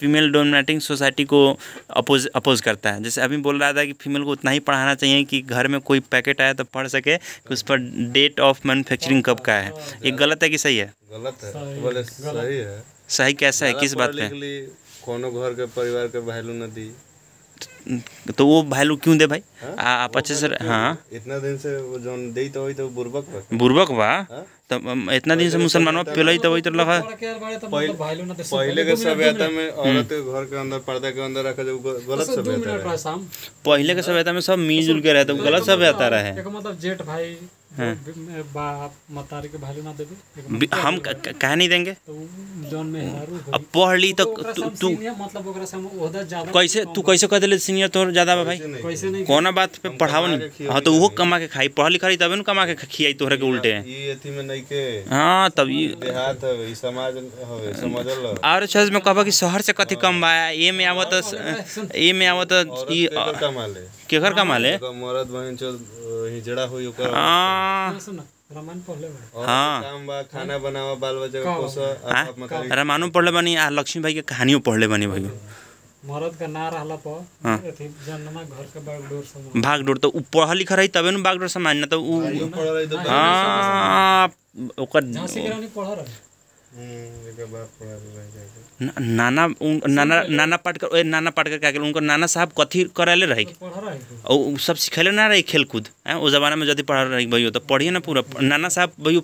Female dominating society को oppose oppose करता है जैसे अभी बोल रहा था कि फीमेल को उतना ही पढ़ाना चाहिए कि घर में कोई पैकेट आया तो पढ़ सके कि उस पर डेट ऑफ मैन्युफैक्चरिंग कब का है ये गलत है कि सही है गलत है बोले सही है सही कैसा है किस बात पे कोनो घर के परिवार के वैल्यू न दी तो वो वैल्यू क्यों दे भाई हाँ? आप अच्छे से हाँ इतना दिन से वो जो दे तो बुर्बक तो बुर्बक बा हाँ? तब इतना दिन से मुसलमान तो तो तो पहले लगा मतलब पहले के सभ्यता में हम्म। औरत के घर के अंदर पर्दा के अंदर रखा गलत सभ्यता रहे पहले के सभ्यता में सब मिलजुल के गलत सभ्यता रहे मतलब जेठ भाई हाँ। हम कह नहीं देंगे अब पढ़ ली तो तू मतलब कैसे तू कैसे कह दिले सीनियर तोहर ज्यादा बा भाई कोना बात पे पढ़ाओ नहीं हाँ तो वो कमा के खाई पढ़ लिखा रही तब कमा के खियाई तुहरे के उल्टे हाँ तब और में कहबा कि शहर से कथी कम बा ए में आवत तो- में तो- मरद तो बहन चो हिजड़ा होई ओकर हां पढ़ले हाँ। काम बा खाना बनावा बाल बच्चा को पोस हाँ? पढ़ले बनी आ लक्ष्मी भाई के कहानी पढ़ले बनी भाई मरद का ना रहला प एथि हाँ। घर के बागडोर समान भागडोर तो ऊपर पढ़ल रही तबे न बागडोर समान न तो ऊ हां ओकर हम्म, नाना पाटकर नाना पाटकर क्या उनको नाना साहब कथी कराले रहे सब सिखेले ना रहे खेलकूद ओ जमाना में जदि पढ़ा रही भैया तो पढ़िए ना पूरा नाना साहब भैया